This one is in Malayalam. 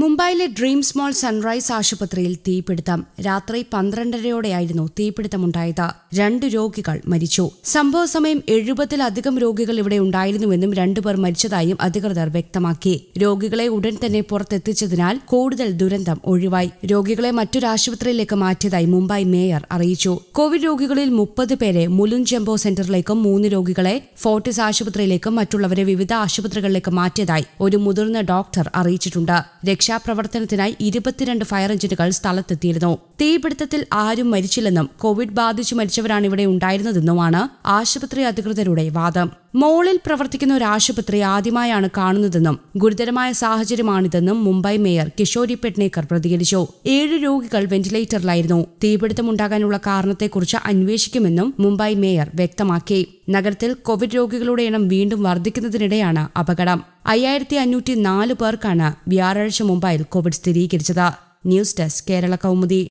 മുംബൈയിലെ ഡ്രീം സ്മോൾ സൺറൈസ് ആശുപത്രിയിൽ തീപിടുത്തം രാത്രി പന്ത്രണ്ടരയോടെയായിരുന്നു തീപിടുത്തമുണ്ടായത് രണ്ട് രോഗികൾ മരിച്ചു സംഭവ സമയം എഴുപതിലധികം രോഗികൾ ഇവിടെ ഉണ്ടായിരുന്നുവെന്നും രണ്ടുപേർ മരിച്ചതായും അധികൃതർ വ്യക്തമാക്കി രോഗികളെ ഉടൻ തന്നെ പുറത്തെത്തിച്ചതിനാൽ കൂടുതൽ ദുരന്തം ഒഴിവായി രോഗികളെ മറ്റൊരാശുപത്രിയിലേക്ക് മാറ്റിയതായി മുംബൈ മേയർ അറിയിച്ചു കോവിഡ് രോഗികളിൽ മുപ്പത് പേരെ മുലുൻചെമ്പോ സെന്ററിലേക്കും മൂന്ന് രോഗികളെ ഫോർട്ടിസ് ആശുപത്രിയിലേക്കും മറ്റുള്ളവരെ വിവിധ ആശുപത്രികളിലേക്ക് മാറ്റിയതായി ഒരു മുതിർന്ന ഡോക്ടർ അറിയിച്ചിട്ടുണ്ട് രക്ഷാപ്രവർത്തനത്തിനായി ഇരുപത്തിരണ്ട് ഫയർ എഞ്ചിനുകൾ സ്ഥലത്തെത്തിയിരുന്നു തീപിടുത്തത്തിൽ ആരും മരിച്ചില്ലെന്നും കോവിഡ് ബാധിച്ച് മരിച്ചവരാണ് ഇവിടെ ഉണ്ടായിരുന്നതെന്നുമാണ് ആശുപത്രി അധികൃതരുടെ വാദം മോളിൽ പ്രവർത്തിക്കുന്ന ഒരു ആശുപത്രി ആദ്യമായാണ് കാണുന്നതെന്നും ഗുരുതരമായ സാഹചര്യമാണിതെന്നും മുംബൈ മേയർ കിഷോരി പെട്നേക്കർ പ്രതികരിച്ചു ഏഴ് രോഗികൾ വെന്റിലേറ്ററിലായിരുന്നു തീപിടുത്തമുണ്ടാകാനുള്ള കാരണത്തെക്കുറിച്ച് അന്വേഷിക്കുമെന്നും മുംബൈ മേയർ വ്യക്തമാക്കി നഗരത്തിൽ കോവിഡ് രോഗികളുടെ എണ്ണം വീണ്ടും വർദ്ധിക്കുന്നതിനിടെയാണ് അപകടം അയ്യായിരത്തി അഞ്ഞൂറ്റി നാല് പേർക്കാണ് വ്യാഴാഴ്ച മുംബൈയിൽ കോവിഡ് സ്ഥിരീകരിച്ചത് ന്യൂസ് ഡെസ്ക് കേരള കൗമുദി